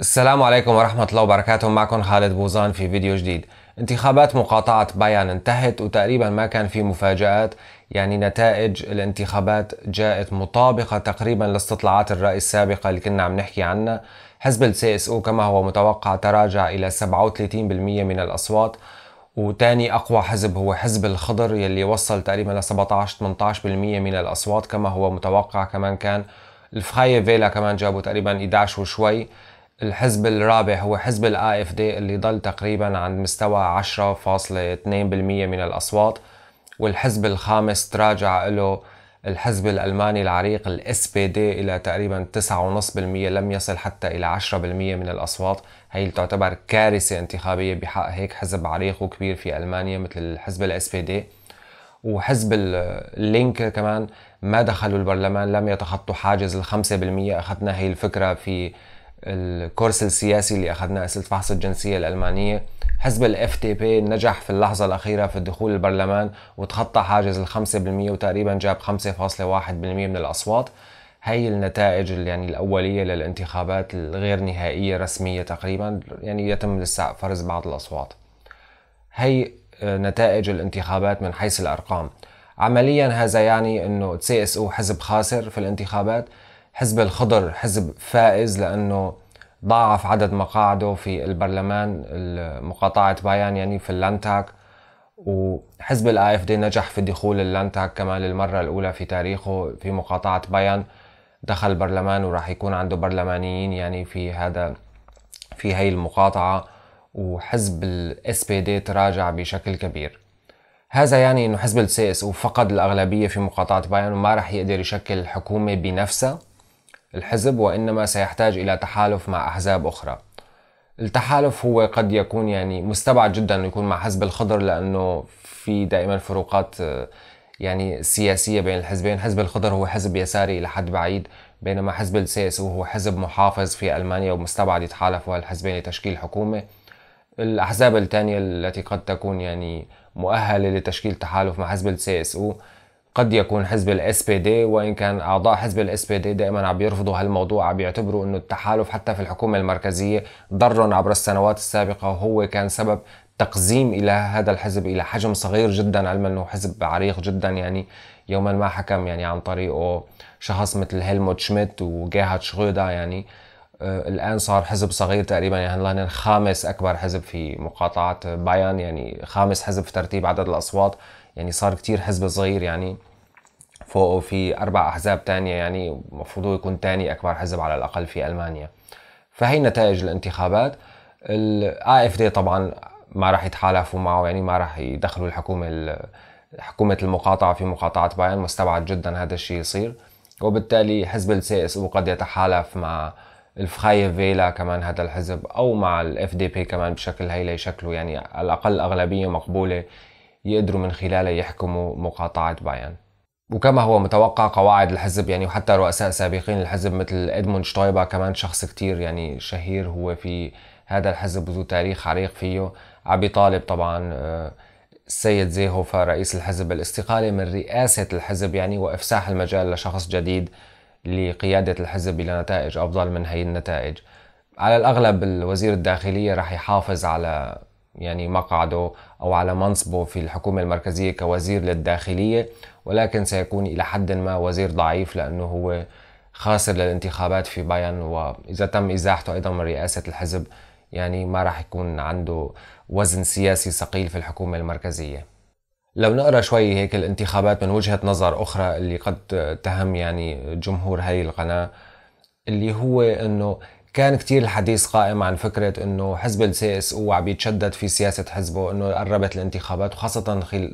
السلام عليكم ورحمة الله وبركاته معكم خالد بوزان في فيديو جديد انتخابات مقاطعة بايان انتهت وتقريبا ما كان في مفاجآت يعني نتائج الانتخابات جاءت مطابقة تقريبا لاستطلاعات الرأي السابقة اللي كنا عم نحكي عنها حزب السي اس او كما هو متوقع تراجع إلى 37% من الأصوات وتاني أقوى حزب هو حزب الخضر يلي وصل تقريبا ل 17-18% من الأصوات كما هو متوقع كمان كان الفخاية فيلا كمان جابوا تقريبا 11 وشوي الحزب الرابع هو حزب الاي اف دي اللي ضل تقريبا عند مستوى 10.2% من الاصوات والحزب الخامس تراجع له الحزب الالماني العريق الاس بي دي الى تقريبا 9.5% لم يصل حتى الى 10% من الاصوات هي تعتبر كارثه انتخابيه بحق هيك حزب عريق وكبير في المانيا مثل الحزب الاس بي دي وحزب اللينك كمان ما دخلوا البرلمان لم يتخطوا حاجز ال 5% اخذنا هي الفكره في الكورس السياسي اللي اخذناه اسئله فحص الجنسيه الالمانيه حزب الاف تي بي نجح في اللحظة الأخيرة في الدخول البرلمان وتخطى حاجز ال 5% وتقريبا جاب 5.1% من الأصوات هي النتائج يعني الأولية للانتخابات الغير نهائية رسمية تقريبا يعني يتم لسه فرز بعض الأصوات هي آه، نتائج الانتخابات من حيث الأرقام عمليا هذا يعني أنه سي اس او حزب خاسر في الانتخابات حزب الخضر حزب فائز لأنه ضاعف عدد مقاعده في البرلمان مقاطعة بايان يعني في اللانتاك وحزب الاي اف دي نجح في دخول اللانتاك كمان للمرة الأولى في تاريخه في مقاطعة بايان دخل البرلمان وراح يكون عنده برلمانيين يعني في هذا في هي المقاطعة وحزب الاس بي دي تراجع بشكل كبير هذا يعني انه حزب السي اس فقد الاغلبيه في مقاطعه بايان وما راح يقدر يشكل حكومه بنفسه الحزب وإنما سيحتاج إلى تحالف مع أحزاب أخرى التحالف هو قد يكون يعني مستبعد جدا انه يكون مع حزب الخضر لانه في دائما فروقات آه، يعني سياسيه بين الحزبين، حزب الخضر هو حزب يساري الى حد بعيد بينما حزب السي اس هو حزب محافظ في المانيا ومستبعد يتحالفوا الحزبين لتشكيل حكومه. الاحزاب الثانيه التي قد تكون يعني مؤهله لتشكيل تحالف مع حزب السي اس قد يكون حزب الاس بي دي وان كان اعضاء حزب الاس بي دي دائما عم يرفضوا هالموضوع عم يعتبروا انه التحالف حتى في الحكومه المركزيه ضرهم عبر السنوات السابقه وهو كان سبب تقزيم الى هذا الحزب الى حجم صغير جدا علما انه حزب عريق جدا يعني يوما ما حكم يعني عن طريقه شخص مثل هيلموت شميت وجاهد شغودا يعني آه الان صار حزب صغير تقريبا يعني هلا خامس اكبر حزب في مقاطعه بايان يعني خامس حزب في ترتيب عدد الاصوات يعني صار كتير حزب صغير يعني فوقه في أربع أحزاب تانية يعني المفروض يكون تاني أكبر حزب على الأقل في ألمانيا فهي نتائج الانتخابات دي طبعا ما راح يتحالفوا معه يعني ما راح يدخلوا الحكومة حكومة المقاطعة في مقاطعة بايرن مستبعد جدا هذا الشيء يصير وبالتالي حزب السي اس او قد يتحالف مع الفخاية فيلا كمان هذا الحزب او مع الاف دي بي كمان بشكل هي ليشكلوا يعني على الاقل اغلبية مقبولة يقدروا من خلاله يحكموا مقاطعة بايان وكما هو متوقع قواعد الحزب يعني وحتى رؤساء سابقين الحزب مثل ادموند شتايبا كمان شخص كتير يعني شهير هو في هذا الحزب وذو تاريخ عريق فيه عم يطالب طبعا السيد آه، زيهوفا رئيس الحزب الاستقالة من رئاسة الحزب يعني وإفساح المجال لشخص جديد لقيادة الحزب إلى نتائج أفضل من هي النتائج على الأغلب الوزير الداخلية رح يحافظ على يعني مقعده أو على منصبه في الحكومة المركزية كوزير للداخلية ولكن سيكون إلى حد ما وزير ضعيف لأنه هو خاسر للانتخابات في بايرن وإذا تم إزاحته أيضا من رئاسة الحزب يعني ما راح يكون عنده وزن سياسي ثقيل في الحكومة المركزية لو نقرا شوي هيك الانتخابات من وجهة نظر أخرى اللي قد تهم يعني جمهور هاي القناة اللي هو انه كان كتير الحديث قائم عن فكرة انه حزب السي اس او عم يتشدد في سياسة حزبه انه قربت الانتخابات وخاصة خل...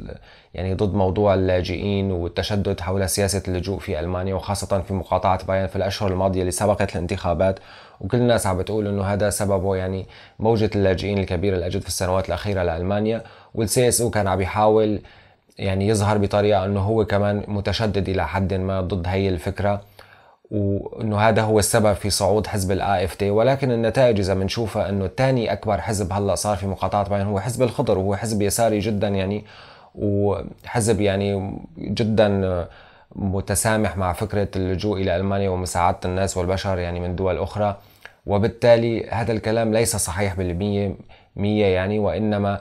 يعني ضد موضوع اللاجئين والتشدد حول سياسة اللجوء في المانيا وخاصة في مقاطعة باين في الاشهر الماضية اللي سبقت الانتخابات وكل الناس عم بتقول انه هذا سببه يعني موجة اللاجئين الكبيرة اللي اجت في السنوات الاخيرة لالمانيا والسي اس او كان عم يحاول يعني يظهر بطريقة انه هو كمان متشدد الى حد ما ضد هي الفكرة وانه هذا هو السبب في صعود حزب الاي اف تي ولكن النتائج اذا بنشوفها انه الثاني اكبر حزب هلا صار في مقاطعه بين هو حزب الخضر وهو حزب يساري جدا يعني وحزب يعني جدا متسامح مع فكره اللجوء الى المانيا ومساعده الناس والبشر يعني من دول اخرى وبالتالي هذا الكلام ليس صحيح بالمية مية يعني وإنما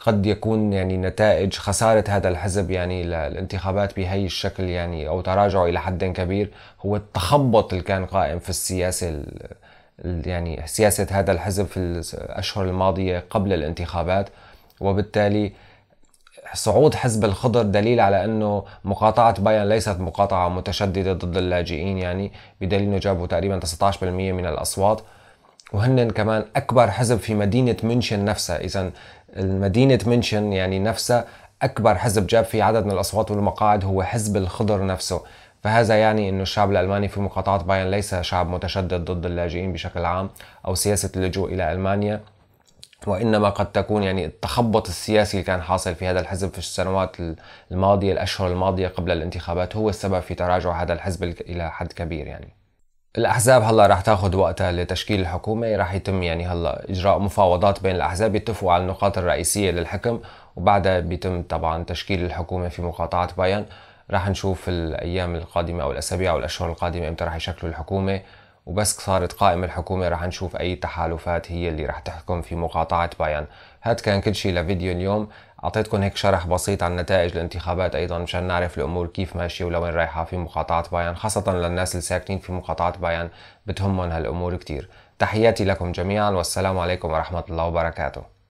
قد يكون يعني نتائج خسارة هذا الحزب يعني للانتخابات بهي الشكل يعني أو تراجعه إلى حد كبير هو التخبط اللي كان قائم في السياسة يعني سياسة هذا الحزب في الأشهر الماضية قبل الانتخابات وبالتالي صعود حزب الخضر دليل على انه مقاطعه بايرن ليست مقاطعه متشدده ضد اللاجئين يعني بدليل انه جابوا تقريبا 19% من الاصوات وهن كمان أكبر حزب في مدينة منشن نفسها إذا مدينة منشن يعني نفسها أكبر حزب جاب فيه عدد من الأصوات والمقاعد هو حزب الخضر نفسه فهذا يعني انه الشعب الألماني في مقاطعة بايرن ليس شعب متشدد ضد اللاجئين بشكل عام أو سياسة اللجوء إلى ألمانيا وإنما قد تكون يعني التخبط السياسي اللي كان حاصل في هذا الحزب في السنوات الماضية الأشهر الماضية قبل الانتخابات هو السبب في تراجع هذا الحزب إلى حد كبير يعني الاحزاب هلا رح تاخذ وقتها لتشكيل الحكومه رح يتم يعني هلا اجراء مفاوضات بين الاحزاب يتفقوا على النقاط الرئيسيه للحكم وبعدها بيتم طبعا تشكيل الحكومه في مقاطعه بايان رح نشوف الايام القادمه او الاسابيع او الاشهر القادمه امتى رح يشكلوا الحكومه وبس صارت قائمة الحكومة رح نشوف أي تحالفات هي اللي رح تحكم في مقاطعة بايان هاد كان كل شيء لفيديو اليوم أعطيتكم هيك شرح بسيط عن نتائج الانتخابات أيضا مشان نعرف الأمور كيف ماشية ولوين رايحة في مقاطعة بايان خاصة للناس اللي ساكنين في مقاطعة بايان بتهمهم هالأمور كتير تحياتي لكم جميعا والسلام عليكم ورحمة الله وبركاته